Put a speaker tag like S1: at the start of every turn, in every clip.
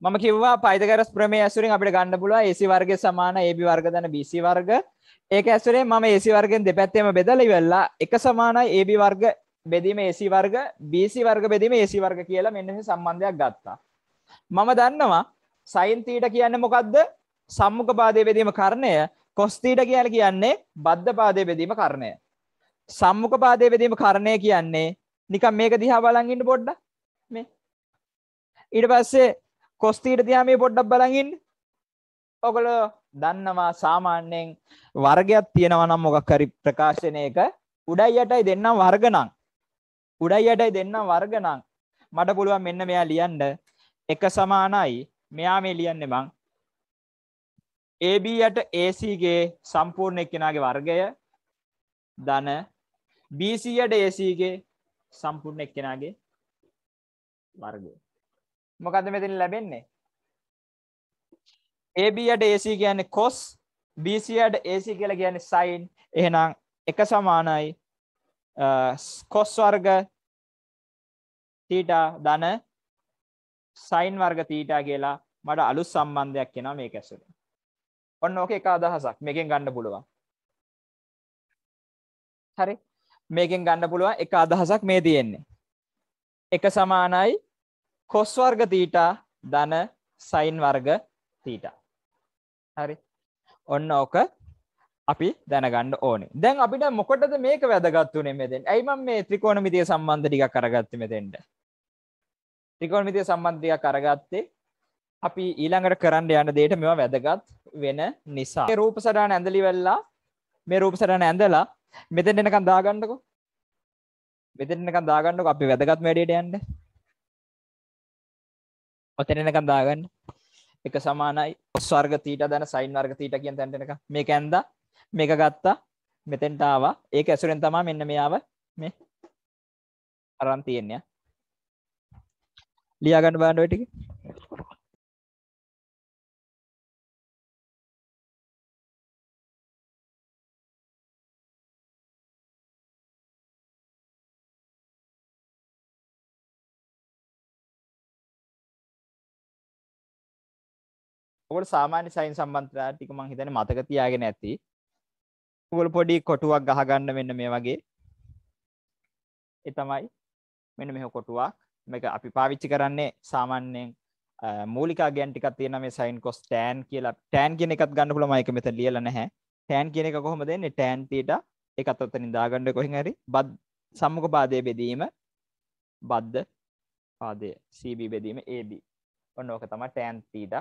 S1: මම කිව්වා පයිතකරස් ප්‍රමේ ඇසුරින් අපිට ගණඩ පුලුව ඒසි වර්ග සමාන ඒබි වර්ගදන බිසි වර්ග ඒක ඇසුරේ
S2: මම ඒසි වර්ගෙන් දෙපැත්තේම බෙදල වෙල්ලා එක සමාන ඒබි වර්ග බෙදීම ඒසි වර්ග බිසි වර්ග බෙදීම ඒසි වර්ග කියලා මෙන්න සම්බන්ධයක් ගත්තා මම දන්නවා සයින්තීට කියන්න මොකක්ද සම්මුඛ පාදය බෙදීම කරණය කොස්තීට කියල කියන්නේ බද්ධ පාදය බෙදීම කරණය සම්මුඛ පාදය බෙදීම කරණය කියන්නේ නිකම් මේක දිහා බලන්ගින්න පොඩ්ඩ මේ ඉඩ පස්සේ කොස්තීට තියා මේ පොඩ්ඩක් බලඟින් ඔගොල දන්නවා සාමාන්‍යයෙන් වර්ගයක් තියෙනවනම් මොකක් හරි ප්‍රකාශනයක උඩයි යටයි දෙන්නම් වර්ගනං උඩයි යටයි දෙන්නම් වර්ගනං මට පුළුවන් මෙන්න මෙයා ලියන්ඩ එක සමානයි මෙයා මේ ලියන්න බං AB යට ACගේ සම්පූර්ණ එක්කෙනගේ වර්ගය දන BC යට ACගේ සම්පූර්ණ එක්කෙනගේ වර්ගය මොකද මෙතින් ලැබෙන්නේ ඒබට AC කියන්නේ කොස් BCට AC කියල කියන්නේ සයින් එහෙනම් එක සමානයි කොස් වර්ග තීටා ධන සයින් වර්ග තීටා කියලා මට අලු සම්බන්ධයක් කියෙන මේ ඇසුර ඔන්න ඕක එක අදහසක් මේකෙන් ගණ්ඩ පුළුවන් හරි මේකෙන් ගණ්ඩ පුළුවන් එක අදහසක් මේ තියෙන්නේ එක සමානයි කොස් වර්ග තීටා ධන සයින් වර්ග තීටා. හරි. ඔන්න ඕක අපි දැනගන්න ඕනේ. දැන් අපිට මොකටද මේක වැදගත් උනේ මෙතෙන්? ඇයි මම මේ ත්‍රිකෝණමිතිය සම්බන්ධ ටිකක් අරගත්තේ මෙතෙන්ට? ත්‍රිකෝණමිතිය සම්බන්ධ ටිකක් අරගත්තේ අපි ඊළඟට කරන්න යන දෙයට මේවා වැදගත් වෙන නිසා. මේ රූප සටහන ඇඳලි වෙලා මේ රූප සටහන ඇඳලා මෙතෙන් එනකන් දාගන්නකෝ. මෙතෙන් එනකන් දාගන්නකෝ අපි වැදගත් වැඩේට යන්නේ. ඔතෙනකම් දාගන්න එක සමානයි ස්වර්ග තීට දැන සයින් වර්ග තීට කියන තැන්ටනක මේ ඇන්ද මේක ගත්තා මෙතෙන්ටාවා ඒක ඇසුරෙන් තමා මෙන්න මෙයාව මේ අරන් තියෙන්නේ
S1: ලියාගන්න බාණ්ඩ ටික ඔකට සාමාන්‍ය සයින් සම්බන්ධතා ටික මං හිතන්නේ මතක තියාගෙන ඇති. ඔයගොල්ලෝ
S2: පොඩි කොටුවක් ගහගන්න මෙන්න මේ වගේ. ඒ තමයි මෙන්න මෙහි කොටුවක්. මේක අපි පාවිච්චි කරන්නේ සාමාන්‍යයෙන් මූලික අගයන් ටිකක් තියෙන මේ සයින් cos tan කියලා tan කියන එකත් ගන්න පුළුවන් මම ඒක මෙතන ලියලා නැහැ. tan කියන එක කොහොමද එන්නේ? tan theta ඒකත් ඔතනින් දාගන්න කොහෙන් හරි බද් සම්මුඛ පාදයේ බෙදීම බද්ද පාදය CB බෙදීම AB. ඔන්න ඕක තමයි tan theta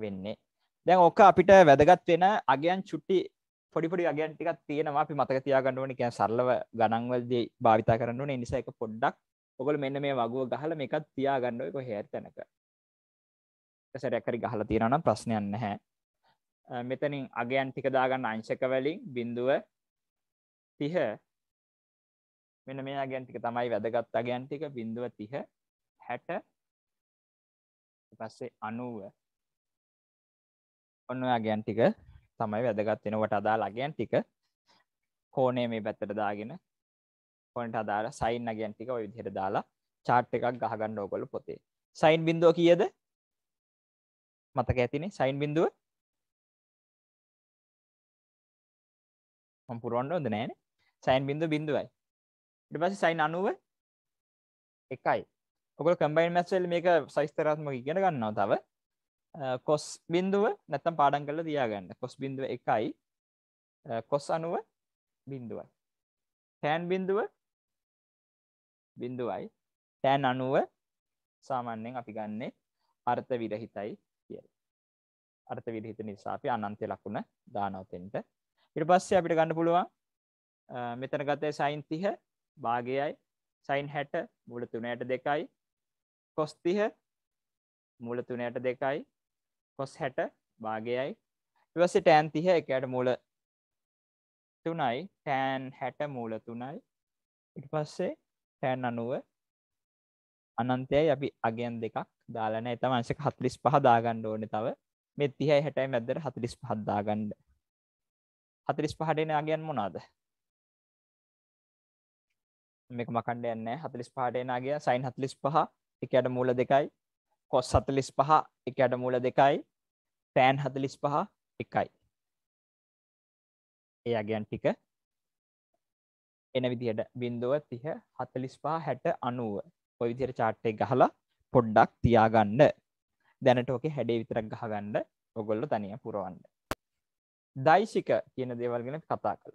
S2: වෙන්නේ දැන් ඕක අපිට වැදගත් වෙන අගයන් චුට්ටි පොඩිපොඩි අගයන් ටිකක් තියෙනවා අපි මතක තියාගන්න ඕනේ කියන්නේ සරලව ගණන්වලදී භාවිතා කරන්න ඕනේ ඒ නිසා ඒක පොඩ්ඩක් ඔයගොල්ලෝ මෙන්න මේ වගුව ගහලා මේකත් තියාගන්න ඕනේ කොහේ හරි තැනක සැරයක් හරි ගහලා තියෙනවා නම් ප්‍රශ්නයක් නැහැ මෙතනින් අගයන් ටික දාගන්න අංශක වලින් බිඳුව 30 මෙන්න මේ අගයන් ටික තමයි වැදගත් අගයන් ටික බිඳුව 30 60 ඊට පස්සේ 90 ඔන්න අගයන් ටික තමයි වැදගත් වෙනවට අදා ලගයන් ටික කෝනේ මේ පැත්තට දාගෙන පොන්ට අදාර සයින් අගයන් ටික ඔය විදිහට දාලා
S1: චාට් එකක් ගහගන්න ඕගොල්ලෝ පොතේ සයින් බිඳුව කීයද මතක ඇතිනේ සයින් බිඳුව මම පුරවන්න හොඳ නෑනේ සයින් බිඳුව බිඳුවයි ඊට පස්සේ සයින් 90
S2: එකයි ඔගොල්ලෝ කම්බයින් මැත්ස් වල මේක සවිස්තරාත්මකව ඉගෙන ගන්නවා තව කොස් බින්දුව නැත්තම් පාඩන් කල දයාගන්න කොස් බිඳුව එකයි කොස් අනුව බින්දුවයි තෑන් බින්දුව බින්දුවයි තෑන් අනුව සාමාන්‍යයෙන් අපි ගන්නේ අර්ථ විරහිතයි කිය අර්ථ විරහිත නිසා අපි අනන්තය ලකුණ දානවතෙන්ට ඉට පස්සේ අපිට ගන්න පුළුවන් මෙතන ගතය සයින් තිහ භාගයයි සයින් හැට මුල තුනයට දෙකයි කොස්තිහ මුල තුනයට දෙකයි කොස් හැට භාගයයි ඉවස ටෑන් තිහ එකට මූල තුනයි ටෑන් හැට මූල තුනයි ඉට පස්සේ ටෑන් අනුව අනන්තයයි අපි අගයන් දෙකක් දාලන එතමංශක හත්ලිස් පහදාගණ්ඩ ඕන තව මෙ තිහයි හැටයි මැදර හතලිස් පහද්දාගණ්ඩ හතලිස් පහටෙන අගයන් මොනාද මේක මකණ්ඩ යන්න හතලිස් පහටේනගේ සයින් හතලිස් පහ එකට මූල දෙකයි කොස් සතලිස් පහ එක අඩමූල දෙකයි පෑන් හතලිස් පහ එකයි ඒ අගයන් ටික එන විදිහට බින්දුව තිහ හතලිස් පා හැට අනුව ඔය විදිර චාට්ටේ ගහලා පොඩ්ඩක් තියාගන්න දැනට ඕකේ හැඩේ විතරක් ගහගන්න ඔගොල්ලො තනිය පුරුවන්න දයිශික කියන දේවල් ගෙන කතා කළ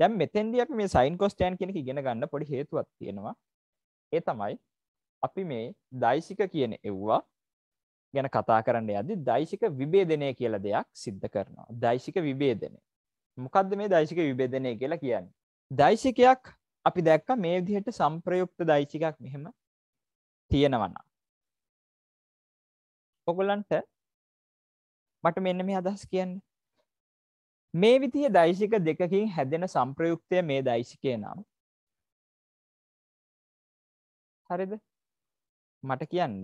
S2: දැම් මෙතැන්දියක් මේ සයින් කොස්ටයන් කෙනෙ ගෙන ගන්න පොඩි හේතුවත් තියෙනවා ඒ තමයි අපි මේ දෛසික කියන එව්වා ගැන කතා කරන්න යදදි දෛසික විබේදනය කියලා දෙයක් සිද්ධ කරනවා. දෛසික විබේදනය. මොකක්ද මේ දෛසික විබේදනය කියලා කියන්න. දෛසිකයක් අපි දැක්ක මේ විදිහට සම්ප්‍රයුක්ත දෛසිකයක් මෙහෙම තියෙනවන්න. ඔගොලන්ට මට මෙන්න මේ අදහස් කියන්න. මේ විතිය දෛශික දෙකකින්
S1: හැදෙන සම්ප්‍රයුක්තය මේ දෛශිකය නම් හරිද මට කියන්න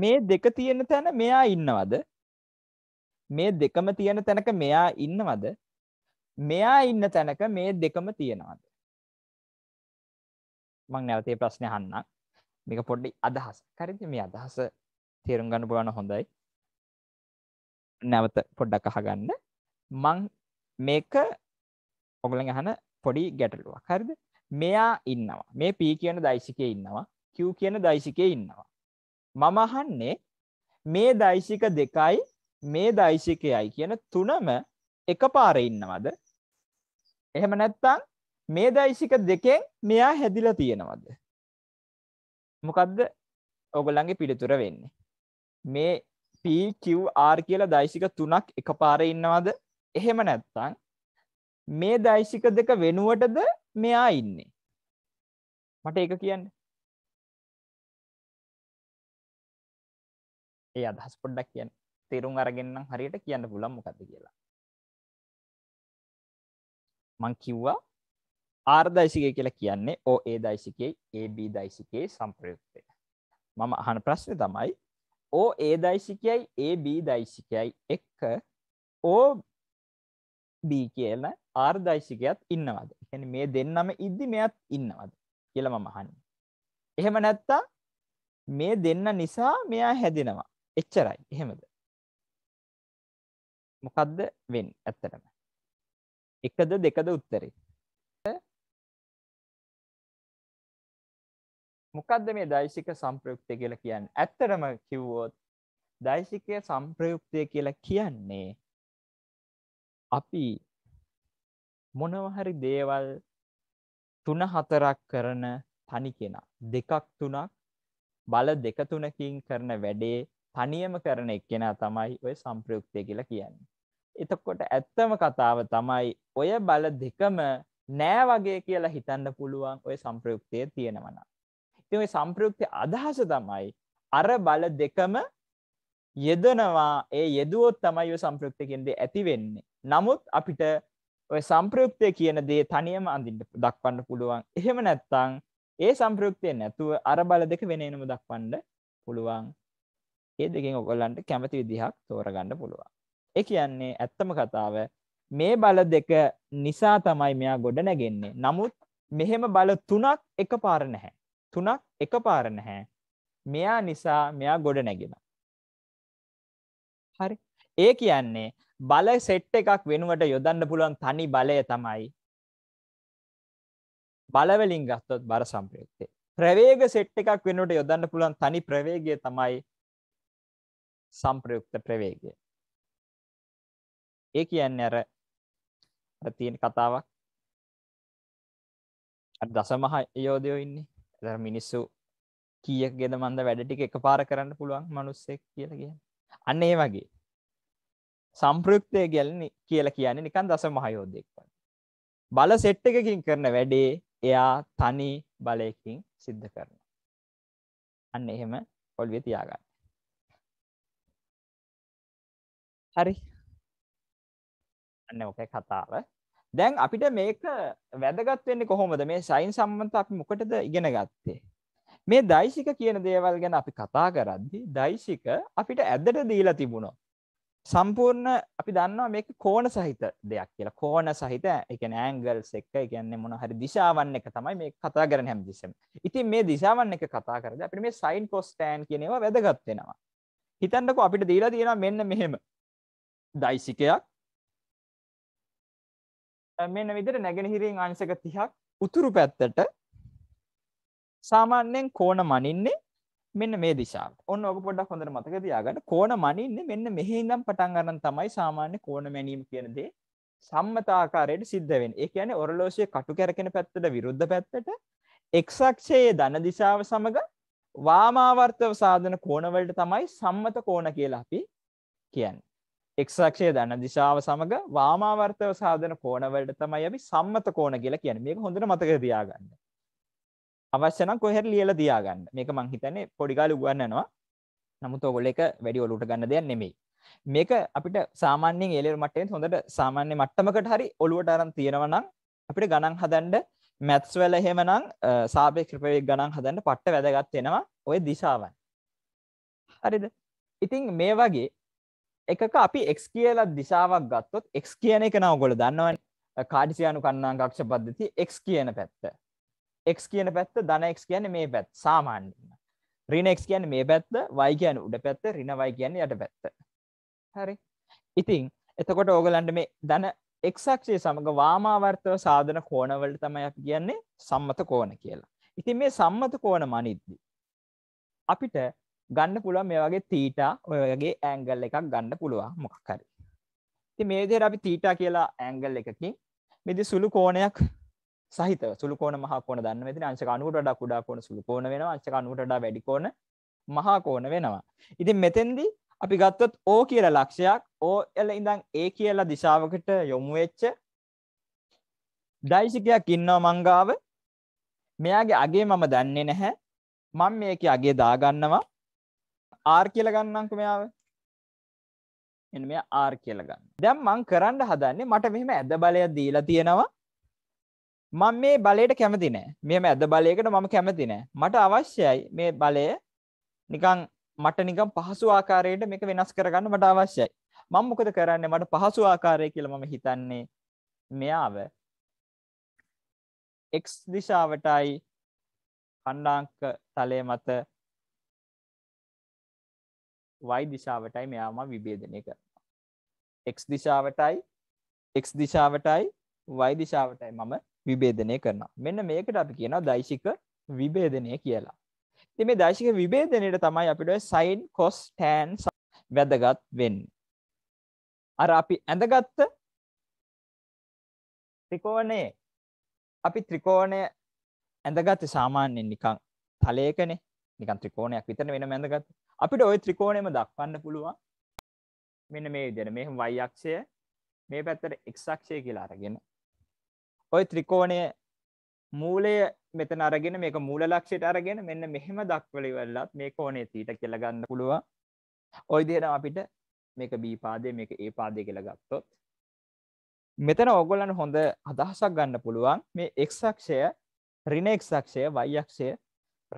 S1: මේ දෙක
S2: තියෙන තැන මෙයා ඉන්නවද මේ දෙකම තියෙන තැනක මෙයා ඉන්නවද මෙයා ඉන්න තැනක මේ දෙකම තියෙනවද මං නැවතේ ප්‍රශ්නය හන්න මේක පොඩ්ඩි අදහස් කරිදි මේ අදහස තේරුම් ගන්න පුලන හොඳයි නැවත පොඩ්ඩක් අහගන්න මං මේක ඔගුලන් අහන පොඩි ගැටලුවක් හරිද මෙයා ඉන්නවා මේ P කියන දයිසිකය ඉන්නවා Q කියන දයිසිකය ඉන්නවා මම අහන්නේ මේ දයිසික දෙකයි මේ දයිසිකයයි කියන තුනම එක පාර ඉන්නවද එහෙම නැත්තං මේ දයිසික දෙකෙන් මෙයා හැදිල තියෙනවද මොකක්ද ඔගොලන්ගේ පිළිතුර වෙන්නේ මේ පQR කියලා දයිසික තුනක් එක පාර ඉන්නවද එහෙම නැත්තං
S1: මේ දයිසික දෙක වෙනුවටද මෙයා ඉන්නේ මට ඒක කියන්න ඒ අදහස් පොඩ්ඩක් කියන්න තේරුම් අරගෙන්න්නම් හරියට කියන්න පුළන් මොකද කියලා
S2: මං කිව්වා ආර්දයිසිකය කියලා කියන්නේ ඕ ඒ දයිසිකේ ඒB දයිසිකේ සම්ප්‍රයුක්තය මම අහන ප්‍රශ්න තමයි ඕ ඒ දයිසිකයයි ඒB දයිසිකයයි එක්ක ඕ බ කියන ආර්දයිසිකයත් ඉන්නවාද يعني මේ දෙන්නම ඉද්දි මෙයත් ඉන්නවද කියලා මම අහන්නේ. එහෙම නැත්තම් මේ දෙන්න නිසා මෙයා හැදෙනවා.
S1: එච්චරයි. එහෙමද? මොකද්ද වෙන්නේ ඇත්තටම? එකද දෙකද උත්තරේ?
S2: මොකද්ද මේ දෛශික සංප්‍රයුක්තය කියලා කියන්නේ? ඇත්තටම කිව්වොත් දෛශික සංප්‍රයුක්තය කියලා කියන්නේ අපි මොනවහරි දේවල් තුන හතරක් කරන තනි කෙනා දෙකක් තුනක් බල දෙක තුනකින් කරන වැඩේ තනියම කරන එක්කෙනා තමයි ඔය සම්ප්‍රයුක්තය කියලා කියන්නේ. එතකොට ඇත්තම කතාව තමයි ඔය බල දෙකම නෑ වගේ කියලා හිතන්න පුළුවන් ඔය සම්ප්‍රයුක්තය තියෙනවනම්. ඉතින් ඔය සම්ප්‍රයුක්තය අදහස තමයි අර බල දෙකම යෙදනවා ඒ යෙදුවොත් තමයි ඔය සම්ප්‍රයුක්ත කියන දේ ඇති වෙන්නේ. නමුත් අපිට ඔය සම්ප්‍රයුක්තය කියන දේ තනියම අඳින්ට දක්වන්න පුළුවන් එහෙම නැත්තං ඒ සම්ප්‍රයුක්තිය නැතුව අර බල දෙක වෙනෙනම දක්වන්න පුළුවන් ඒ දෙකින් ඔගොල්ලන්ට කැමති විදිහක් තෝරගන්න පුළුවන්. ඒ කියන්නේ ඇත්තම කතාව මේ බල දෙක නිසා තමයි මෙයා ගොඩ නැගෙන්නේ. නමුත් මෙහෙම බල තුනක් එකපාර නැහැ. තුනක් එකපාර නැහැ. මෙයා නිසා මෙයා ගොඩ නැගෙනවා. හරි. ඒ කියන්නේ බල සෙට් එකක් වෙනුවට යොදන්න පුළුවන් තනි බලය තමයි බලවලින් ගත්තොත් බර සම්පයුත්තේ ප්‍රවේග සෙට් එකක් වෙනුවට යොදන්න පුළුවන් තනි ප්‍රවේගය තමයි
S1: සම්ප්‍රයුක්ත ප්‍රවේගය ඒ කියන්නේ අර තියෙන කතාවක් දසමහ යෝධයෝ
S2: ඉන්නේ දර මිනිස්සු කියක් ගෙද මන්ද වැඩ ටික එක පාර කරන්න පුළුවන් මනුස්සෙක් කියලගෙන අන්න ඒ වගේ සම්ප්‍රයුක්තය ගැලනි කියලා කියන්නේ නිකන් දස මහයෝධයෙක් වගේ. බල සෙට් එකකින් කරන වැඩේ එයා තනි බලයකින්
S1: සිද්ධ කරනවා. අන්න එහෙම ඔළුවේ තියාගන්න. හරි. අන්න ඔකේ
S2: කතාව. දැන් අපිට මේක වැදගත් වෙන්නේ කොහොමද? මේ සයින් සම්බන්ධ අපි මොකටද ඉගෙන ගත්තේ? මේ දෛශික කියන දේවල් ගැන අපි කතා කරද්දී දෛශික අපිට ඇද්දට දීලා තිබුණා. සම්පූර්ණ අපි දන්නවා මේක කෝණ සහිත දෙයක් කියලා කෝණ සහිත එකන ඇංගල්ස් එක්ක කියන්නේ මොන හරි දිශාවන් එක තමයි මේ කතා කරන හැම දිසම. ඉතින් මේ දිශාවන් එක කතා කරද අපිට මේ සයින් කොස් ටෑන් කියන ඒවා වැදගත් වෙනවා. හිතන්නකෝ අපිට දීලා තියෙනවා මෙන්න මෙහෙම. දයිසිකයක් මෙන්න විදිහට නැගෙනහිරින් අංශක 30ක් උතුරු පැත්තට සාමාන්‍යයෙන් කෝණ මනින්නේ මෙන්න මේ දිශාව ඔන්න ඔක පොඩක් හොඳට මතක තියාගන්න කෝණ මනින්නේ මෙන්න මෙහි ඉඳන් පටන් ගන්න තමයි සාමාන්‍ය කෝණ මැනීම කියන දේ සම්මත ආකාරයට සිද්ධ වෙන්නේ. ඒ කියන්නේ ඔරලෝසුවේ කටු කැරකෙන පැත්තට විරුද්ධ පැත්තට x අක්ෂයේ ධන දිශාව සමග වාමාවර්තව සාධන කෝණ වලට තමයි සම්මත කෝණ කියලා අපි කියන්නේ. x අක්ෂයේ ධන දිශාව සමග වාමාවර්තව සාධන කෝණ වලට තමයි අපි සම්මත කෝණ කියලා කියන්නේ. මේක හොඳට මතක තියාගන්න. අවශ්‍ය නම් කොහෙර ලියලා තියාගන්න. මේක මං හිතන්නේ පොඩි කාලේ උගන්වනවා. නමුත් ඔයගොල්ලෝ එක වැඩි ඔලුවට ගන්න දෙයක් නෙමෙයි. මේක අපිට සාමාන්‍යයෙන් ඒ ලෙවල් මට්ටමේ හොඳට සාමාන්‍ය මට්ටමකට හරි ඔලුවට අරන් තියෙනවා නම් අපිට ගණන් හදන්න මැත්ස් වල එහෙමනම් සාපේක්ෂ ප්‍රවේග ගණන් හදන්න පට්ට වැදගත් වෙනවා ওই දිශාවන්. හරිද? ඉතින් මේ වගේ එකක අපි x කියලා දිශාවක් ගත්තොත් x කියන එක නම් ඔයගොල්ලෝ දන්නවනේ. කාඩිසියානු කණ්ණාංග අක්ෂ පද්ධතිය x කියන පැත්ත. x කියන පැත්ත ධන x කියන්නේ මේ පැත්ත සාමාන්‍යයෙන්. ඍණ x කියන්නේ මේ පැත්ත, y කියන්නේ උඩ පැත්ත, ඍණ y කියන්නේ යට පැත්ත. හරි. ඉතින් එතකොට ඕගලන්ට මේ ධන x අක්ෂය සමග වාමාවර්තව සාධන කෝණවලට තමයි අපි කියන්නේ සම්මත කෝණ කියලා. ඉතින් මේ සම්මත කෝණ මනිද්දි අපිට ගන්න පුළුවන් මේ වගේ තීටා ඔය වගේ ඇන්ගල් එකක් ගන්න පුළුවන් මොකක් හරි. ඉතින් මේ විදිහට අපි තීටා කියලා ඇන්ගල් එකකින් මෙදි සුළු කෝණයක් සහිත සුළුකෝන මහකෝන දන්න ඇති අංශක අනුවට වඩා කුඩා කෝන සුළුකෝන වෙනවා අංශක අනුවට වඩා වැඩි කෝන මහා කෝන වෙනවා. ඉතින් මෙතෙන්දී අපි ගත්තොත් ඕ කියලා ලක්ෂයක් ඕ එල ඉඳන් ඒ කියලා දිශාවකට යොමු වෙච්ච ඩයිසිකයක් ඉන්නවා මංගාව. මෙයාගේ අගේ මම දන්නේ නැහැ. මම මේකේ අගේ දාගන්නවා. R කියලා ගන්නම්කෝ මෙයාව. එන්න මෙයා R කියලා ගන්න. දැන් මං කරන්න හදන්නේ මට මෙහෙම ඇද බලයක් දීලා තියෙනවා. මම මේ බලයට කැමති නෑ මෙම ඇද බලයකට මම කැමති නෑ මට අවශ්‍යයි මේ බලය නිකං මට නිකම් පහසු ආකාරයට මේක වෙනස් කරගන්න මට අවශ්‍යයි මං මොකද කරන්න මට පහසු ආකාරය කියල මම හිතන්නේ
S1: මෙයාව එක් දිශාවටයි කණ්ඩාංක තලය මත වයි
S2: දිශාවටයි මෙයාම විබේධනය කර එක් දිශාවටයි එක් දිශාවටයි වයි දිශාවටයි මම විභේදනය කරන මෙන්න මේකට අපි කියන දයිශික විභේදනය කියලා ති මේ දයිශික විභේදනයට තමයි අපිට සයින් කොස් ටෑන් වැදගත් වෙන් අර අපි ඇඳගත්ත ත්‍රිකෝණයේ අපි ත්‍රිකෝණය ඇඳගත්ත සාමාන්‍යෙන් නිකං තලයකනේ නිකන් ත්‍රිකෝණයක් විතන වෙන ඇඳගත් අපිට ඔය ත්‍රිකෝණයම දක්වන්න පුළුවන් මෙන්න මේ විදිර මේ වයික්ෂය මේ පැත්තට එක්සක්ෂය කියලා අරගෙන ඔය ත්‍රිකෝණය මූලය මෙතන අරගෙන මේක මූල ලක්ෂයට අරගෙන මෙන්න මෙහෙම දක්වල ඉවරලත් මේ කෝණේ තීට කියලා ගන්න පුළුවන්. ওই විදිහට අපිට මේක B පාදේ මේක A පාදේ කියලා ගත්තොත් මෙතන ඕගොල්ලන්ට හොඳ අදහසක් ගන්න පුළුවන් මේ x අක්ෂය ඍණ x අක්ෂය y අක්ෂය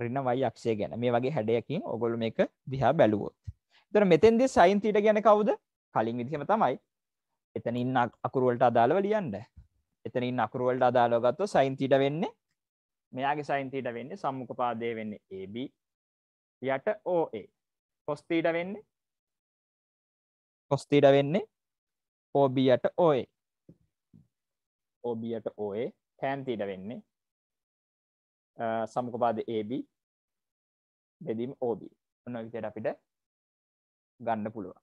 S2: ඍණ y අක්ෂය ගැන මේ වගේ හැඩයකින් ඕගොල්ලෝ මේක දිහා බැලුවොත්. එතන මෙතෙන්දී sin θ කියන්නේ කවුද? කලින් විදිහම තමයි. එතන ඉන්න අකුරු වලට අදාළව ලියන්න. එතනින් අකුරුවලට අදාළව ගත්තොත් sin θ වෙන්නේ මෙයාගේ sin θ වෙන්නේ සම්මුඛ පාදයේ වෙන්නේ AB යට OA cos θ වෙන්නේ cos θ වෙන්නේ OB යට OA OB යට OA tan θ වෙන්නේ සම්මුඛ පාදයේ AB බෙදීම OB ඔන්න ඔය විදිහට අපිට ගන්න පුළුවන්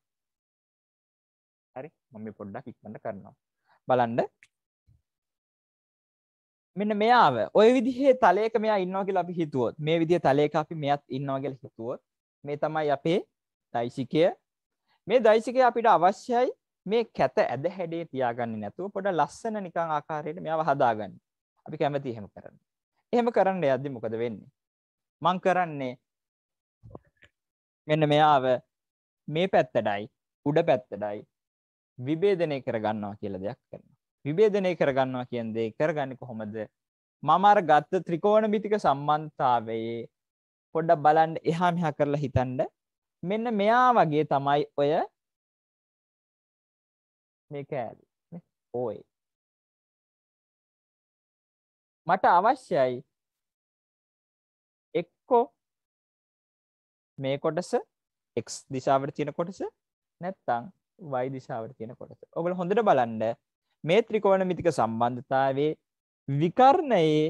S2: හරි මම මේ පොඩ්ඩක් ඉක්මනට කරනවා බලන්න මෙන්න මෙයාව ඔය විදිහේ තලයක මෙයා ඉන්නවා කියලා අපි හිතුවොත් මේ විදිහ තලයක අපි මෙයත් ඉන්නවා කියලා හිතුවොත් මේ තමයි අපේ දෛසිකය මේ දෛසිකය අපිට අවශ්‍යයි මේ කැත ඇද හැඩේ තියාගන්නේ නැතුව පොඩ ලස්සන නිකන් ආකාරයට මෙයාව හදාගන්න. අපි කැමති එහෙම කරන්න. එහෙම කරන්න යද්දි මොකද වෙන්නේ? මං කරන්නේ මෙන්න මෙයාව මේ පැත්තටයි උඩ පැත්තටයි විභේදනය කරගන්නවා කියලා දෙයක් කරනවා. විභේදනය කරගන්නවා කියන දේ කරගන්නේ කොහොමද? මම අර ගත්ත ත්‍රිකෝණමිතික සම්බන්ධතාවයේ පොඩ්ඩක් බලන්න එහා මෙහා කරලා හිතන්න. මෙන්න මෙයා වගේ
S1: තමයි ඔය මේ කෑලි. ඔය. මට අවශ්‍යයි එක්කෝ මේ කොටස එක් දිශාවට තියෙන
S2: කොටස නැත්තං වයි දිශාවට තියෙන කොටස ඔබල හොඳට බලන්ඩ මේ ත්‍රිකෝණමිතික සම්බන්ධතාවයේ විකර්ණයේ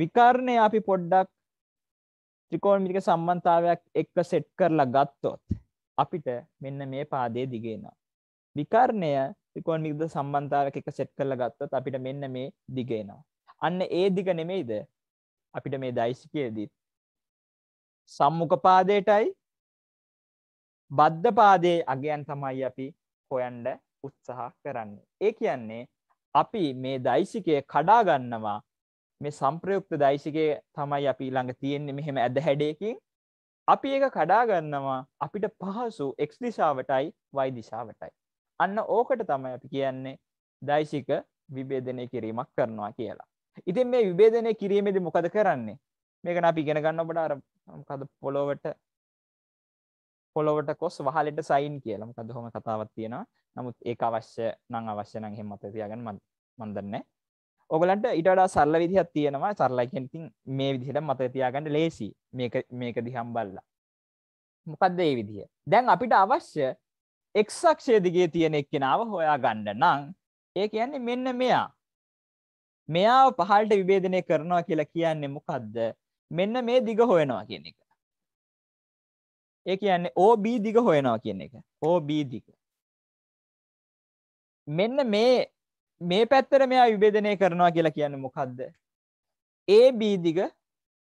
S2: විකර්ණය අපි පොඩ්ඩක් ත්‍රිකෝණමිතික සම්බන්ධතාවයක් එක්ක සෙට් කරලා ගත්තොත් අපිට මෙන්න මේ පාදයේ දිගේනවා. විකර්ණය ත්‍රිකෝණමිතික සම්බන්ධතාවයක් එක්ක සෙට් කරලා ගත්තොත් අපිට මෙන්න මේ දිගේනවා. අන්න ඒ දිග නෙමෙයිද අපිට මේ දෛසිකයේදී සම්මුඛ පාදයටයි බද්ධ පාදයේ අගයන් තමයි අපි හොයන්න උත්සාහ කරන්න. ඒ කියන්නේ අපි මේ දයිසිකය කඩාගන්නවා මේ සම්ප්‍රයුක්ත දයිසිකය තමයි අපි ළඟ තියෙන්නේ මෙහෙම ඇද හැඩයකින් අපි ඒක කඩාගන්නවා අපිට පහසු එක්ස් දිශාවටයි වයි දිශාවටයි. අන්න ඕකට තමයි අපි කියන්නේ දයිසික විබේධනය කිරීමක් කරනවා කියලා. ඉතින් මේ විබේධනය කිරීමේද මොකද කරන්නේ මේකන අපි ඉගෙන ගන්න ඔබට අර කද පොලොවට පොලොවට කොස් වහලට සයින් කියලම කදහොම කතාවත් තියෙනවා නමුත් ඒ අවශ්‍ය නං අවශ්‍ය නං හෙම මතතියාගෙන මන්දන්න ඔගලන්ට ඉටඩා සල්ල විදිහත් තියෙනවා සරලයිකෙන්තින් මේ විදිහට මතතියාගන්න ලේසි මේක දිහම් බල්ලා මොකක්ද ඒ විදිහ දැන් අපිට අවශ්‍ය එක්සක්ෂය දිගේ තියෙන එක්කෙනාව හොයා ගන්න නං ඒ කියන්නේ මෙන්න මෙයා මෙයා පහල්ට විබේධනය කරනවා කියලා කියන්නේ මොකක්ද මෙන්න මේ දිග හොයනවා කියන එක ඒ කියන්නේ ඕබ දිග හොයනවා කියන එක ඕබ දිග මෙන්න මේ මේ පැත්තර මෙයා විබේදනය කරනවා කියලා කියන්න මොකක්ද ඒ බීදිග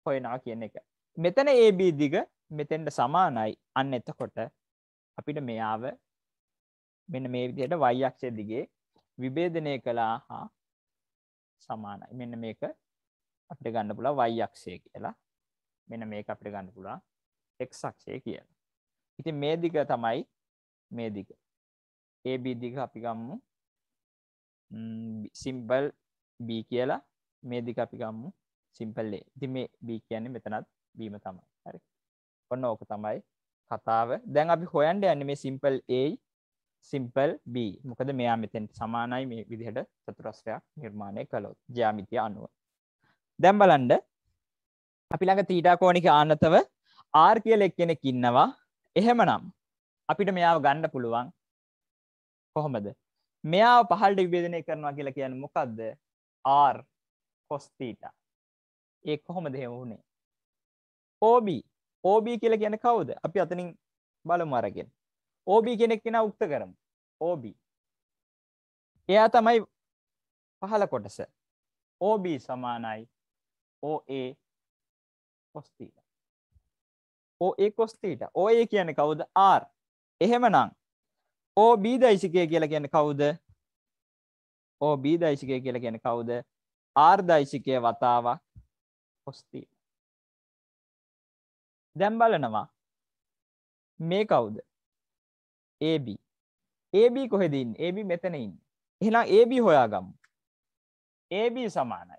S2: හොයනා කියන එක මෙතන ඒ බීදිග මෙතෙන්ට සමානයි අන්න එතකොට අපිට මෙයාව මෙන්න මේ විදියට වයියක්ෂය දිගේ විබේදනය කළා හා සමානයි මෙන්න මේක අපිට ගන්න පුලා වයියක්ෂය කියලා මෙන්න මේක අපිට ගන්න පුලා එක්සක්ෂය කියලා ඉතින් මේ දිග තමයි මේ දිග ඒ බිදික අපි ගම්මු සිම්පල් B කියලා මේ දික අපි ගම්මු සිම්පල්ලේ ඉති මේ B කියන්නේ මෙතනත් බීම තමයි හරි ඔන්න ඕක තමයි කතාව දැන් අපි හොයන්ඩ යන්න මේ සිම්පල් A සිම්පල් B මොකද මෙයා මෙතෙන් සමානයි මේ විදිහට චතුරස්්‍රයක් නිර්මාණය කළොත් ජාමිතිය අනුව දැම් බලන්ඩ අපි ළඟ තීටාකෝනික ආනතව ආර් කියල එක් කෙනෙක් ඉන්නවා එහෙමනම් අපිට මෙයාව ගණ්ඩ පුළුවන් කොහොමද මෙයා පහල්ට විභේදනය කරනවා කියලා කියන්න මොකක්ද ආර් කොස්තීට ඒ කොහොම දෙහෙම වුණේ ඕබ ඕබ කියල කියන කවුද අපි අතනින් බලමරගෙන් ඕබ කෙනෙක් කෙන උක්ත කරමු ඕබ එයා තමයි පහල කොටස ඕබ සමානයි ඕඒ කොස්තීට ඕඒ කොස්තීට ඕඒ කියන කවුද ආර් එහෙමනං ඕ බී දයිශිකය කියලා කියන කවුද ඕ බී දයිශිකය කියලා කියන කවුද ආර්දයිශිකය වතාවක් පොස්තිී දැම් බලනවා මේ කවුද AB AB කොහෙදන්න AB මෙතනයින් එහෙනම් AB හොයා ගම්
S1: AB සමානයි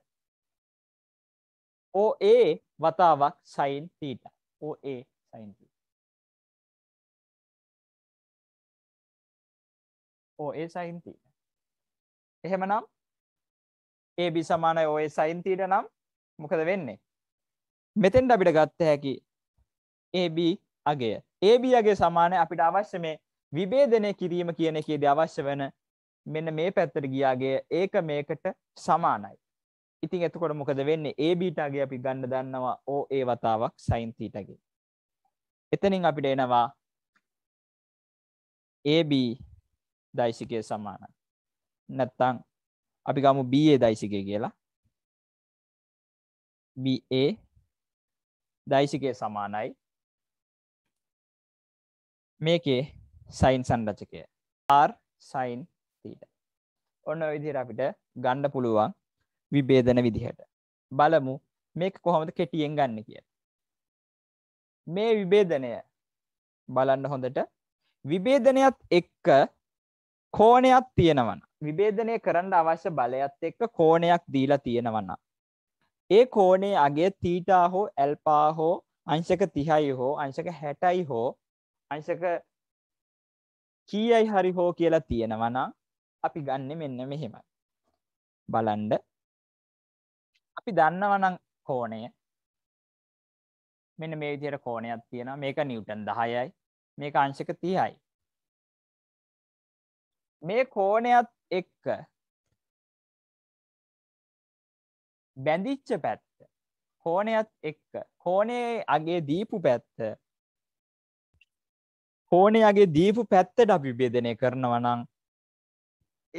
S1: OA වතාවක් sine theta OA sine O A sine theta එහෙමනම් ඒ බි සමානයි ඔය සයින් තීට නම් මොකද වෙන්නේ
S2: මෙතෙන්ට අපිට ගත්ත හැකි AB අගය AB අගේ සමානය අපිට අවශ්‍ය මේ විභේදනය කිරීම කියන එකේදී අවශ්‍ය වෙන මෙන්න මේ පැත්තට ගියාගේ ඒක මේකට සමානයි ඉතින් එතකොට මොකද වෙන්නේ AB ටගේ අපි ගන්න දන්නවා OA වතාවක් sin theta ගේ. එතනින් අපිට එනවා AB දයිසිකය සමානයි. නැත්තං
S1: අපි ගමු බA දයිසිකය කියලා BA දයිසිකය සමානයි මේකේ
S2: සයින් සංරචකය R සයින් තීට ඔන්න විදිර අපිට ගණ්ඩ පුළුවන් විබේදන විදිහට බලමු මේක කොහොමද කෙටියෙන් ගන්න කිය මේ විබේදනය බලන්න හොඳට විබේදනයත් එක්ක කෝණයක් තියෙනවන විභේදනය කරන්න අවශ්‍ය බලයත් එක්ක කෝණයක් දීලා තියෙනවන්න. ඒ කෝණේ අගේ තීටා හෝ ඇල්පා හෝ අංශක තිහයි හෝ අංශක හැටයි හෝ අංශක කීයයි හරි හෝ කියලා තියෙනවනම් අපි ගන්න මෙන්න මෙහෙමයි. බලන්ඩ අපි දන්නවනම් කෝණය මෙන්න මේ විදියට කෝණයක් තියෙනවා මේක නිව්ටන් 10යි මේක අංශක 30යි
S1: මේ කෝණයත් එක්ක බැඳිච්ච පැත්ත කෝණයත් එක්ක කෝණේ අගේ දීපු පැත්ත කෝණයගේ
S2: දීපු පැත්තට අපි බෙදනය කරනවා නම්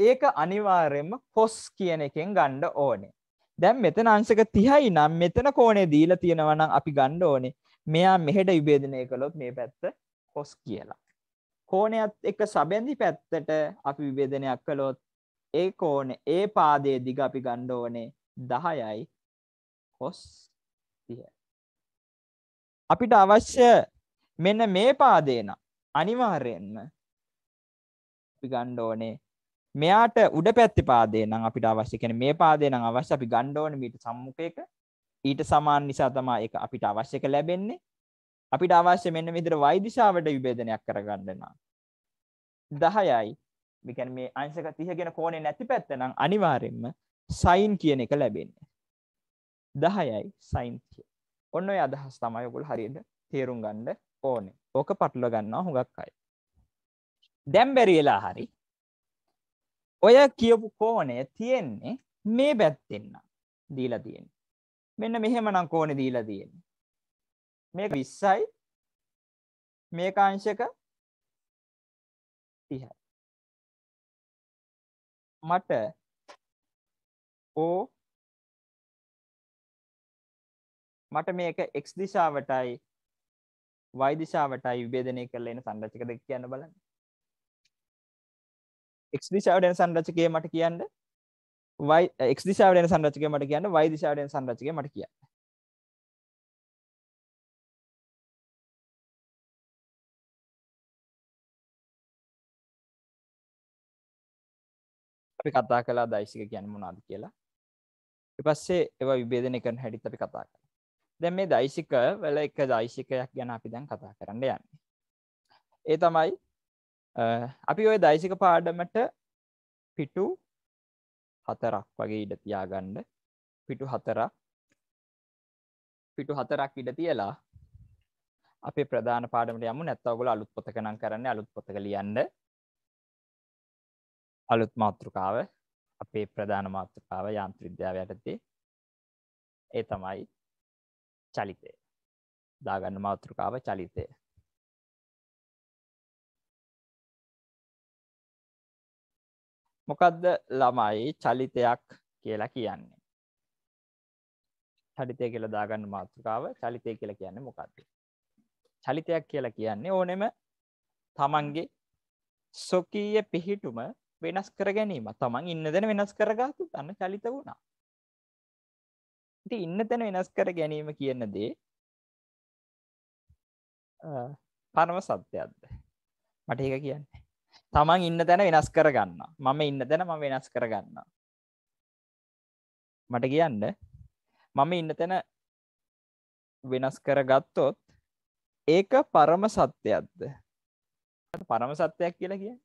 S2: ඒක අනිවාර්යෙන්ම කොස් කියන එකෙන් ගණ්ඩ ඕනේ දැම් මෙතන අංශක තිහයි නම් මෙතන කෝනේ දීලා තියෙනවනම් අපි ගණ්ඩ ඕනේ මෙයා මෙහෙට විභේදනය කළොත් මේ පැත්ත කොස් කියලා කෝනයත් එක සබැඳි පැත්තට අපි විවේදනයක් කළොත් ඒ කෝන ඒ පාදයේ දිග අපි ගණ්ඩෝනේ දහයයි කොස් තිය අපිට අවශ්‍ය මෙන්න මේ පාදේන අනිවාර්යෙන්ම අපි ගණ්ඩෝනේ මෙයාට උඩ පැත්ති පාදේ නම් අපිට අවශ්‍ය කෙන මේ පාදේ නම් අවශ්‍ය අපි ගණ්ඩෝන මීට සම්මුඛයක ඊට සමාන නිසා තමා එක අපිට අවශ්‍යක ලැබෙන්නේ අපිට අවශ්‍ය මෙන්න විදිර වෛදිශාවට විභේදනයක් කරගන්නවා. දහයයි මිකැන් මේ අංශක තිහ ගෙන කෝනේ නැති පැත්ත නම් අනිවාරෙන්ම සයින් කියන එක ලැබෙන්නේ. දහයයි සයින් කිය. ඔන්න ඔය අදහස් තමයි ඔකුල් හරියට තේරුම් ගන්න ඕනේ. ඕක පටල ගන්නවා හුඟක් අය. දැම් බැරිවෙලා හරි ඔය කියපු කෝනය තියෙන්නේ මේ පැත්තෙන්න්න දීලා තියෙන මෙන්න මෙහෙමනම් කෝනෙ දීලා තියෙන්නේ
S1: මේක 20යි මේක අංශක 30යි මට ඕ මට මේක
S2: x දිශාවටයි y දිශාවටයි විභේදනය කරලා එන සංරචක දෙක කියන්න බලන්න x දිශාවට එන සංරචකය මට කියන්න
S1: y x දිශාවට එන සංරචකය මට කියන්න y දිශාවට එන සංරචකය මට කියන්න අපි කතා කලා දයිසික ගැන මොනාද කියලා පස්සේ ඒව විබේධන කරන හැඩිත් අපි කතා කර දැ මේ
S2: දයිසික වල එක දයිසිකයක් ගැන අපි දැන් කතා කරන්න යන්නේ ඒ තමයි අපි ඔය දයිසික පාඩමට පිටු හතරක් වගේ ඉඩ තියාගන්න පිටු හතරක් පිටු හතරක් ඉඩ තියලා අපේ ප්‍රධාන පාඩමට යමු නැත්තවගොල අලුත් පොතකනම් කරන්න අලුත් පොතක ලියන්න අලුත් මාතෘකාව අපේ ප්‍රධාන
S1: මාතෘකාව යන්ත්‍රවිද්‍යාව යටතේ ඒ තමයි චලිතය දාගන්න මාතෘකාව චලිතය මොකදද ළමයි චලිතයක් කියලා කියන්නේ චලිතය කියලා දාගන්න මාතෘකාව
S2: චලිතය කියලා කියන්නේ මොකක්ද චලිතයක් කියලා කියන්නේ ඕනෙම තමන්ගේ ස්වකීය පිහිටුම වෙනස් කර ගැනීම තමන් ඉන්න දැන වෙනස් කරගතු
S1: තන්න චලිත වුණා ඉති ඉන්න තැන වෙනස් කර ගැනීම කියන්න දේ පරම සත්‍යයක්ද
S2: මට ඒක කියන්නේ තමන් ඉන්න තැන වෙනස් කරගන්න මම ඉන්න තැන ම වෙනස් කරගන්න මට කියන්න මම ඉන්න තැන වෙනස් කරගත්තොත් ඒක පරම සත්‍යයක්ද පරම සත්‍යයක් කියලා කිය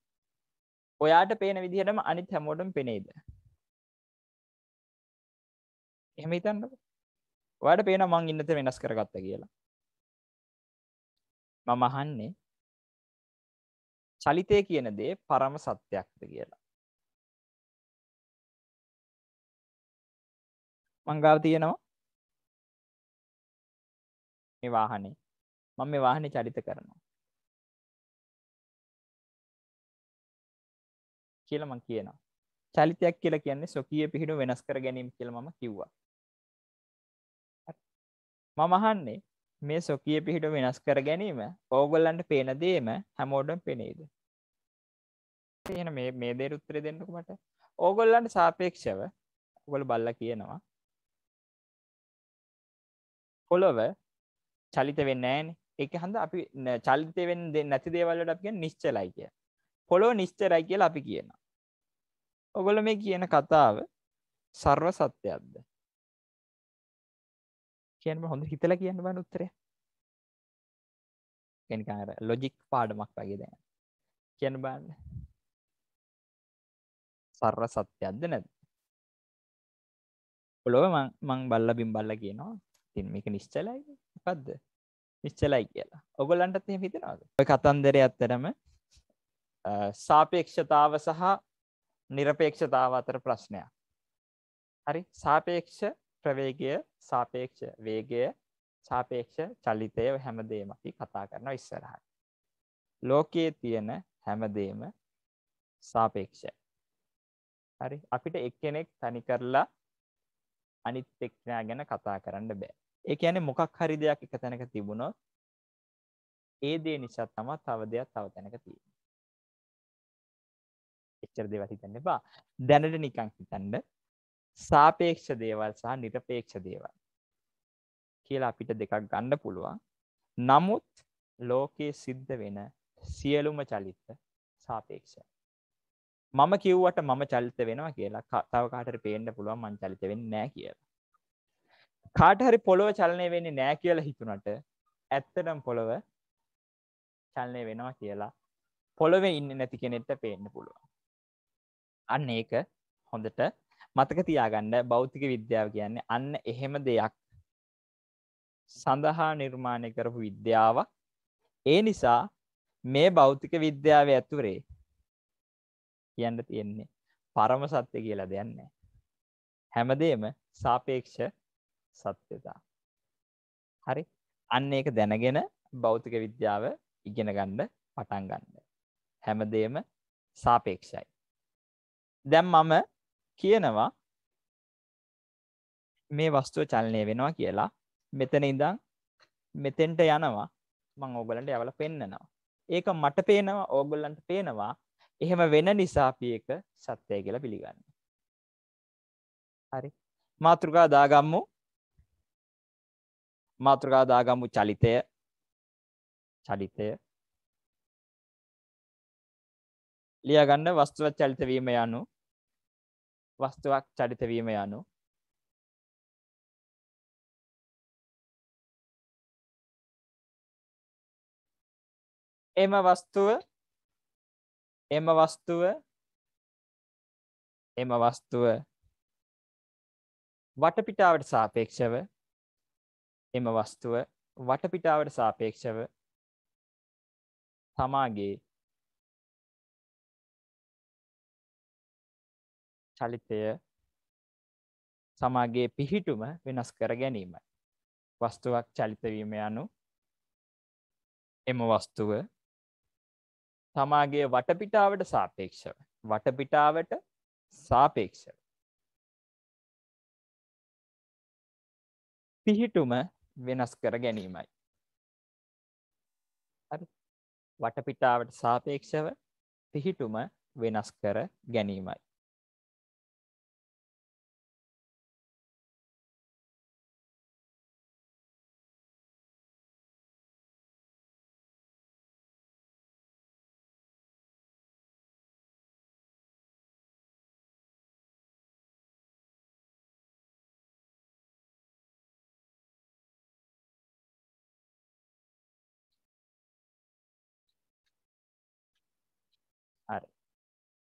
S2: ඔයාට පේන විදිහටම අනිත් හැමෝටම පෙනෙයිද
S1: එහෙම හිතන්න ඔයාට පේන මං ඉන්නත වෙනස් කරගත්ත කියලා මම අහන්නේ චලිතය කියන දේ පරම සත්‍යයක්ද කියලා මංගාව තියෙනවා මේ වාහනේ මම මේ වාහනේ චලිත කරනවා කියල මං කියනවා චලිතයක් කියලා කියන්නේ සොකිය පිහිටු වෙනස් කර ගැනීම කියල ම කිව්වා
S2: මමහන්නේ මේ සොකිය පිහිට වෙනස් කර ගැනීම ඕගොල්ලන්ට පේන දේම හැමෝඩම් පෙනේද එන මේ මේ දේ උත්තර දෙන්නකුමට ඕගොල්ලන්ට සාපේක්ෂව ගොල බල්ල කියනවා පොළොව චලිත වෙන්න ෑන එක හඳ අපි චලිතවෙන් දෙ නැති දේවල්ලට අප නිශ්චලයි කිය පොළො නිශ්චරයි කියලා අපි කියනවා ඔගොල මේ කියන කතාව
S1: සර්ව සත්‍යයක්ද කියම හොඳ හිතල කියන්න බන උත්තරය කෙනකාර ලොජික් පාඩමක් වගේ දැන කියන බන්න සර්ව සත්‍යයක්ද නැද
S2: පොළොව මං බල්ල බිම් බල්ල කියනවා තින් මේක නිශ්චලයි පද්ද නිශ්චලයි කියලා ඔගොලන්ටත් හිතෙනවාද කතන්දර ඇත්තරම සාපේක්ෂතාව සහ নিরপেক্ষතාව අතර ප්‍රශ්නයක්. හරි සාපේක්ෂ ප්‍රවේගය සාපේක්ෂ වේගය සාපේක්ෂ චලිතය හැමදේම අපි කතා කරනවා ඉස්සරහට. ලෝකයේ තියෙන හැමදේම සාපේක්ෂයි. හරි අපිට එක්කෙනෙක් තනි කරලා අනිත් එක්කෙනා ගැන කතා කරන්න බෑ. ඒ කියන්නේ මොකක් හරි දෙයක් එක තැනක තිබුණොත් ඒ දේ නිසා තමයි තව දෙයක් තව තැනක තියෙන්නේ. එච්චර දේව හිතන්න එපා දැනට නිකං හිතන්න සාපේක්ෂ දේවල් සහ නිරපේක්ෂ දේවල් කියලා අපිට දෙකක් ගණ්ඩ පුළුවන් නමුත් ලෝකයේ සිද්ධ වෙන සියලුම චලිත සාපේක්ෂ මම කිව්වට මම චලිත වෙනවා කියලා තව කාටර පේන්ඩ පුළුවන් මං චලිත වෙන්න නෑ කියලා කාටහරි පොළොව චලනය වෙන්නේ නෑ කියලා හිතුනට ඇත්තටම් පොළොව චලනය වෙනවා කියලා පොළොව ඉන්න නැති කෙනෙට පේන්න පුළුවන් අන්න ඒක හොඳට මතක තියාගන්න බෞතික විද්‍යාව කියන්නේ අන්න එහෙම දෙයක් සඳහා නිර්මාණය කරපු විද්‍යාවක් ඒ නිසා මේ බෞතික විද්‍යාව ඇතුරේ කියන්න තියෙන්නේ පරම සත්‍ය කියලා දෙයන්න හැමදේම සාපේක්ෂ සත්‍යතා හරි අන්න ඒක දැනගෙන බෞතික විද්‍යාව ඉගෙන ගණ්ඩ පටන් ගන්න හැමදේම සාපේක්ෂයි දැන් මම කියනවා මේ වස්තුව චලනය වෙනවා කියලා මෙතන ඉඳන් මෙතෙන්ට යනවා මං ඕගලන්ට යවල පෙන්නනවා ඒක මට පේනවා ඕගොල්ලන්ට පේනවා එහෙම වෙන නිසා අපි ඒක සත්‍යය කියලා පිළිගන්න
S1: හරි මාතෘකා දාගම්මු මාතෘකා දාගම්මු චලිතය චලිතය ලියගන්න වස්තුව චලිත වීම යනු වස්තුවක් චරිතවීම යනු එම වස්තුව එම වස්තුව එම වස්තුව වටපිටාවට සාපේක්ෂව එම වස්තුව වටපිටාවට සාපේක්ෂව තමාගේ චලිතය සමාගේ පිහිටුම වෙනස් කර ගැනීමයි. වස්තුවක්
S2: චලිතවීම යනු එම වස්තුව තමාගේ වටපිටාවට සාපේක්ෂව වටපිටාවට සාපේක්ෂව
S1: පිහිටුම වෙනස් කර ගැනීමයි. වටපිටාවට සාපේක්ෂව පිහිටුම වෙනස් කර ගැනීමයි.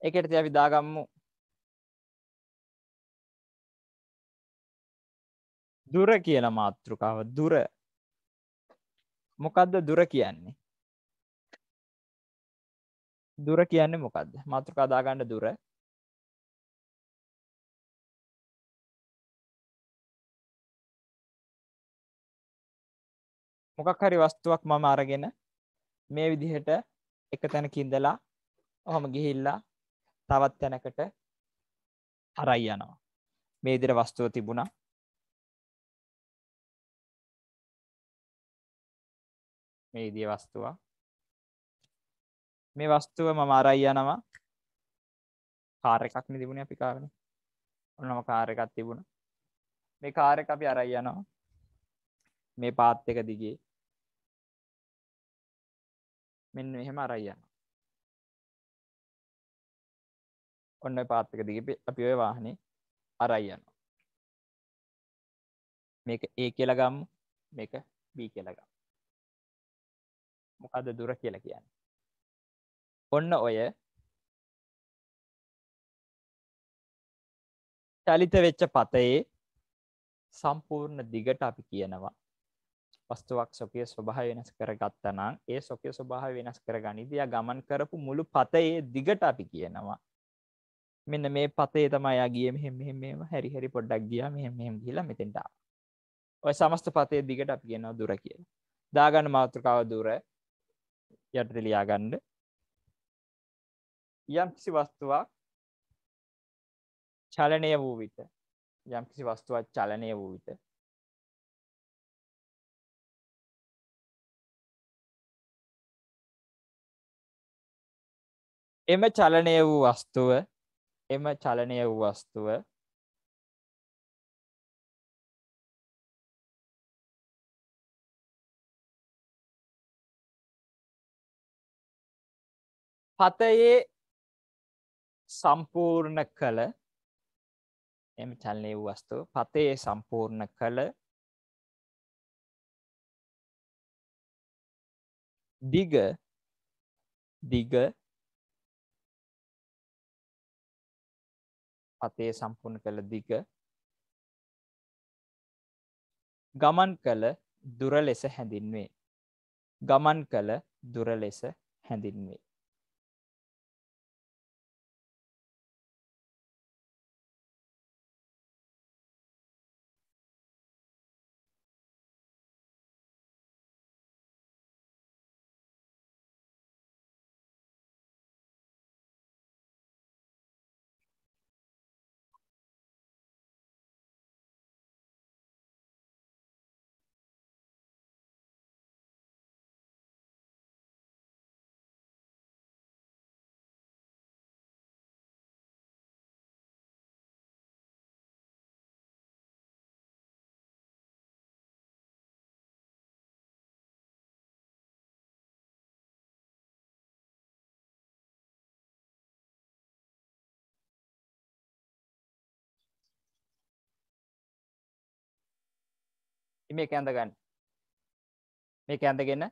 S1: ඒකට ඉතින් අපි දාගමු දුර කියලා මාතෘකාව දුර මොකද්ද දුර කියන්නේ දුර කියන්නේ මොකද්ද මාතෘකා දාගන්න දුර මොකක් හරි වස්තුවක් මම අරගෙන මේ විදිහට එක තැනක ඉඳලා ඔහම ගිහිල්ලා තවත් තැනකට අරයි යනවා මේ දිර වස්තුව තිබුණා මේ ඉදිය වස්තුවා මේ වස්තුව මම අරයි යනවා කාර එකක් තිබුණ අපි කාගෙන
S2: ඔන්නම කාර එකක් තිබුණ මේ කාර එක අපි අරයි යනවා මේ පාත්
S1: එක දිගේ මෙන්න එහෙම අරයි යනවා ඔන්න පාත්තක දීප අපි ඔය වාහනේ අරයියන මේක ඒ කියලගම් මේක බී කියලගම් මොකද දුර කියල කියන්න ඔන්න ඔය චලිත වෙච්ච පතයේ සම්පූර්ණ දිගට අපි කියනවා
S2: වස්තුවක් සොකය ස්වභාව වෙනස් කර ගත්තනම් ඒ සොකය ස්වභාව වෙනස් කර ගනිදයා ගමන් කරපු මුළු පතයේ දිගට අපි කියනවා මෙන්න මේ පතේ තමයි අගිය මෙහෙම මෙහෙම මෙහෙම හැරි හැරි පොඩ්ඩක් ගියා මෙහෙම මෙහෙම ගිහලා මෙතෙන්ට ආවා. ඔය සමස්ත පතේ දිගට අපි කියනවා දුර කියලා. දාගන්න මාතෘකාව දුර යටට ලියා ගන්න.
S1: යම්කිසි වස්තුවක් චලනය වූ විට යම්කිසි වස්තුවක් චලනය වූ විට එම චලනය වූ වස්තුව එම චලනය වූ වස්තුව පතයේ සම්පූර්ණ කළ එම චලනය වූ වස්තුව පතයේ සම්පූර්ණ කළ දිග දිග පතේ සම්පූර්ණ කළ දිග ගමන් කළ දුර ලෙස හැඳින්වේ. ගමන් කළ දුර ලෙස හැඳින්වේ. මේක ඇඳ ගන්න මේක ඇඳගෙන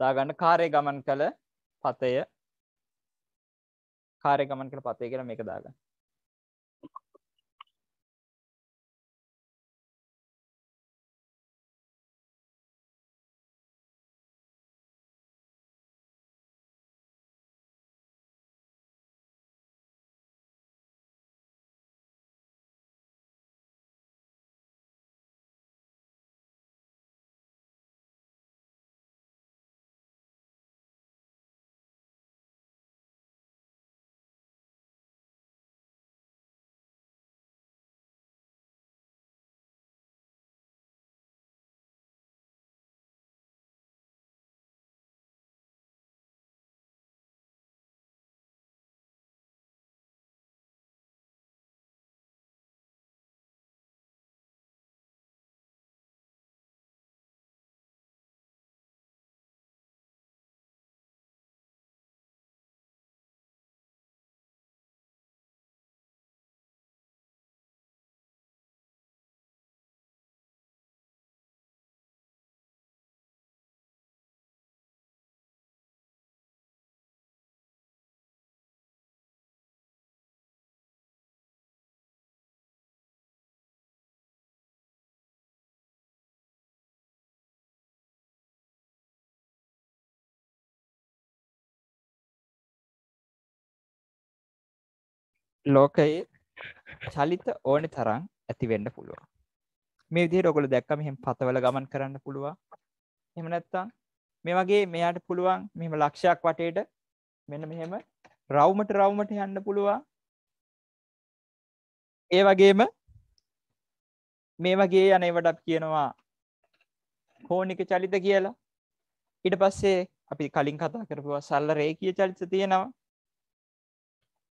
S1: දාගන්න කාරය ගමන් කළ පතය කාරය ගමන් කළ පතය කියලා මේක දාගන්න ලෝකයේ
S2: චලිත ඕන තරම් ඇතිවෙන්න පුළුවන් මේ විදිහට ඔගොල්ලෝ දැක්කම එහෙම පතවල ගමන් කරන්න පුළුවන් එහෙම නැත්නම් මේ වගේ මෙයාට පුළුවන් මෙහෙම ලක්ෂයක් වටේට මෙන්න මෙහෙම රවුමට රවුමට යන්න පුළුවන් ඒ වගේම මේ වගේ යන ඒවට අපි කියනවා කෝනික චලිත කියලා ඊට පස්සේ අපි කලින් කතා කරපුවා සල්ල රේකී චලිත තියෙනවා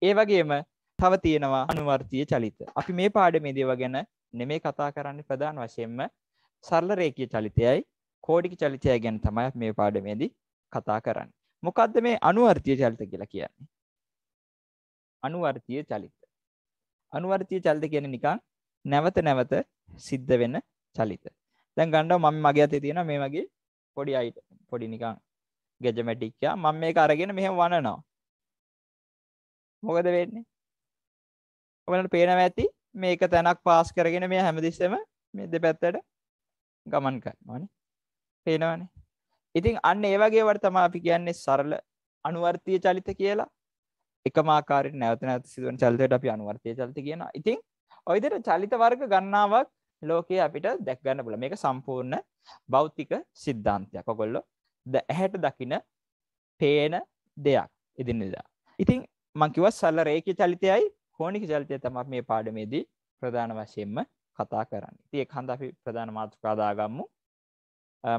S2: ඒ වගේම තව තියෙනවා අනුවර්තිය චලිත. අපි මේ පාඩමේ දේව ගැන නෙමේ කතා කරන්නේ ප්‍රධාන වශයෙන්ම සරල රේඛීය චලිතයයි කෝඩික චලිතය ගැන තමයි මේ පාඩමේදී කතා කරන්නේ. මොකද්ද මේ අනුවර්තිය චලිත කියලා කියන්නේ? අනුවර්තිය චලිත. අනුවර්තිය චලිත කියන්නේ නිකන් නැවත නැවත සිද්ධ වෙන චලිත. දැන් ගන්නව මම මගේ අතේ තියෙන මේ වගේ පොඩි අයිට පොඩි නිකන් ගැජමැටික්කා මම මේක අරගෙන මෙහෙම වනනවා මොකද වෙන්නේ ඔලට පේනව ඇති මේක තැනක් පාස් කරගෙන මේ හැමදිස්සම මේ දෙපැත්තට ගමන් කරනවාන පේනවන ඉතින් අන්න ඒවගේ වර්තම අපි කියන්නේ සරල අනුවර්තිය චලිත කියලා එකමාකාර නැවත නැත සිදුවන් චලිතයට අපි අනුවර්තය චලිත කියන ඉතින් ඔයිදට චලිත වර්ග ගන්නාවක් ලෝකයේ අපිට දැක්ගන්න බල මේක සම්පූර්ණ බෞතික සිද්ධාන්තයක් ඔකොල්ලො ද ඇහැට දකින පේන දෙයක් ඉදිනිදා ඉතින් මංකිවත් සල්ල රේක චලිතයයි කෝනික චරිතය තමත් මේ පාඩමේදී ප්‍රධාන වශයෙන්ම කතා කරන්න තිය හඳ අපි ප්‍රධාන මාතෘකාදාගම්මු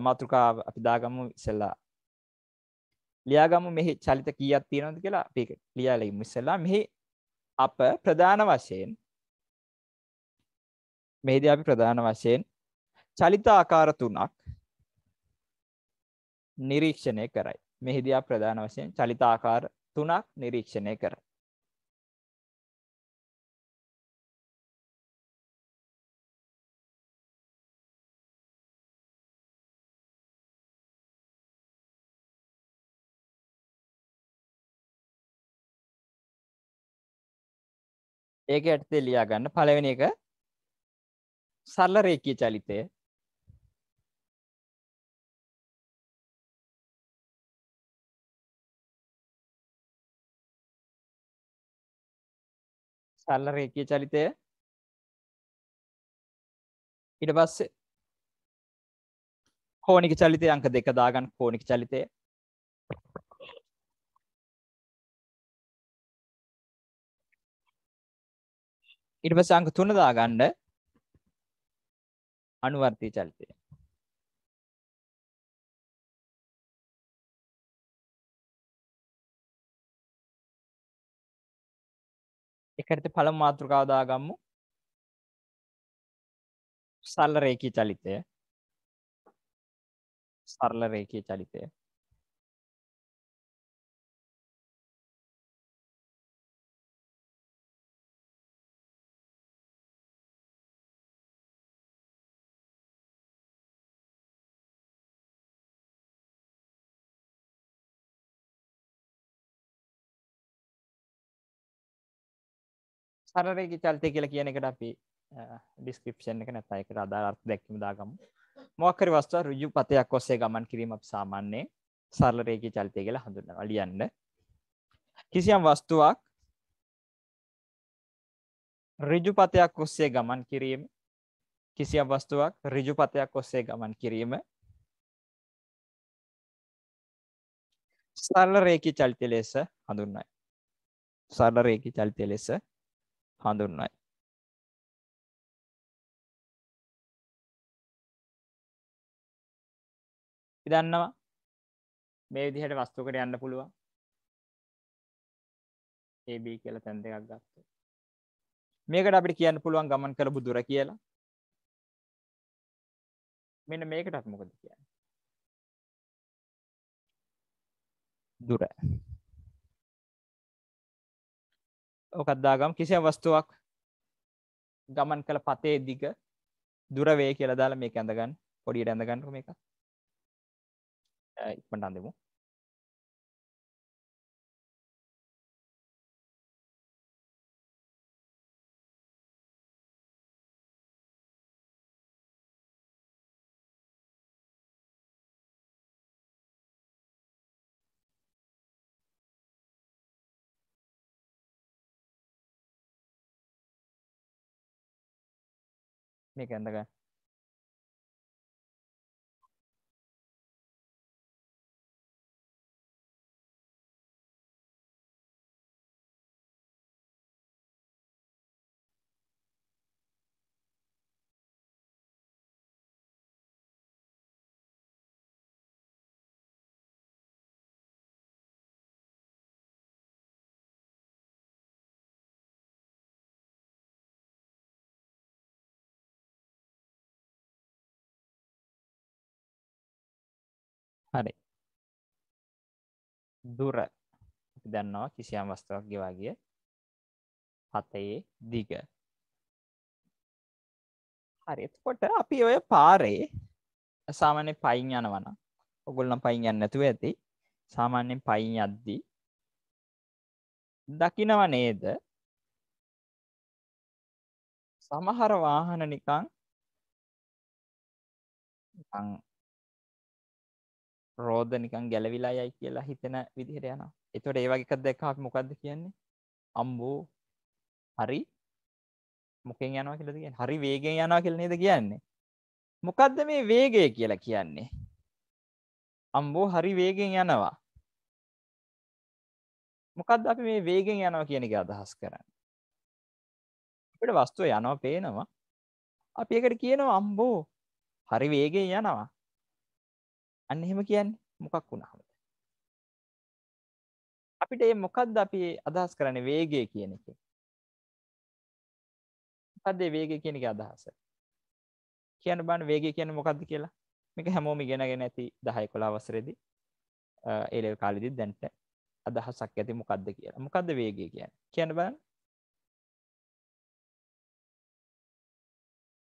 S2: මාතෘකා අපි දාගම්මු ඉසල්ලා ලියාගම මෙහි චලිත කියත් තියෙනද කියලා අපි ලියාලයි මිසල්ලා මෙහි අප ප්‍රධාන වශයෙන් මෙහිද අපි ප්‍රධාන වශයෙන් චලිත ආකාර තුනක් නිරීක්ෂණය කරයි මෙහිදයා ප්‍රධාන වශයෙන් චලිතාකාර
S1: තුනක් නිරීක්ෂණය කරයි ඒක යටතේ ලියා ගන්න පළවෙනි එක සරල රේඛීය චලිතය සරල රේඛීය චලිතය ඊට පස්සේ කෝණික චලිතය අංක දෙක දාගන්න කෝණික චලිතය ඊට පස්සේ අංක 3 දාගන්න අනුවර්තී චලිතය. එකට පළමු මාතෘකාව දාගමු. සරල රේඛී චලිතය. සරල රේඛී චලිතය. සරරයක චල්තය කියලා කියන එකට අපි ඩිස්ක්‍රපෂන් එක නැත එකට අදාර්ථ දැක්කම දාගම මොක්කරි
S2: වස්තුව රුජු පතයක් ඔස්සේ ගමන් කිරීම සාමාන්‍යයෙන් සරලරේක චල්තය කියලා හඳුන්න අලියන්න කිසියම් වස්තුවක් රිජු පතයක් ඔස්සේ ගමන් කිරීම කිසියම් වස්තුවක් රිජු පතයක් ඔස්සේ ගමන් කිරීම
S1: සරල රේකි චල්තය ලෙස හඳුන්නයි සරල රේකි චල්තය ලෙස හඳුන්වයි. දන්නවා මේ විදිහට වස්තුවකට යන්න පුළුවන් AB කියලා තැන් දෙකක් ගත්තොත් මේකට අපිට කියන්න පුළුවන් ගමන් කරපු දුර කියලා මෙන්න මේකටත් මොකද කියන්නේ දුර ඕකත්දාගම් කිසිය වස්තුවක්
S2: ගමන් කළ පතේ දිග දුරවේ කියලා දාලා මේ ඇඳගන්න පොඩියට ඇඳගන්නක
S1: මේක ඉක්මට අන්දෙමු nih kan kan හරි දුර දන්නවා කිසියම් වස්තුවක් ගෙවා ගිය හතයේ දිග
S2: හරි එතකොට අපි
S1: ඔය පාරේ
S2: සාමාන්‍ය පයින් යනවන ඔගොල්ලන් පයින් යන්න නැතුව ඇති සාමාන්‍යෙන් පයින් යද්දී
S1: දකිනව නේද සමහර වාහන නිකං
S2: රෝධ නිකන් ගැලවිලා යයි කියලා හිතෙන විදිහට යනවා එතොට ඒවගේකක් දැක්කාක් මොකක්ද කියන්නේ අම්බෝ හරි මොකෙන් යනවා කියලා කිය හරි වේගෙන් යනවා කියල නේද කියන්නේ මොකක්ද මේ වේගය කියලා
S1: කියන්නේ අම්බෝ හරි වේගෙන් යනවා මොකක්ද අපි මේ වේගෙන් යනවා කියන එක අදහස් කරන්න අපට
S2: වස්තුව යනවා පේනවා අපි එකට කියනවා අම්බෝ හරි වේගෙන් යනවා
S1: අන්න එහෙම කියන්නේ මොකක් වුණාමද? අපිට මේ මොකද්ද අපි අදහස් කරන්නේ වේගය කියන එකේ?
S2: මොකද්ද වේගය කියන එකේ අදහස? කියන්න බලන්න වේගය කියන්නේ මොකද්ද කියලා. මේක හැමෝම ඉගෙනගෙන ඇති 10 11 වසරේදී ඒ ලෙවල් කාලෙදිත් දැන්ට අදහසක්
S1: ඇති මොකද්ද කියලා. මොකද්ද වේගය කියන්නේ? කියන්න බලන්න.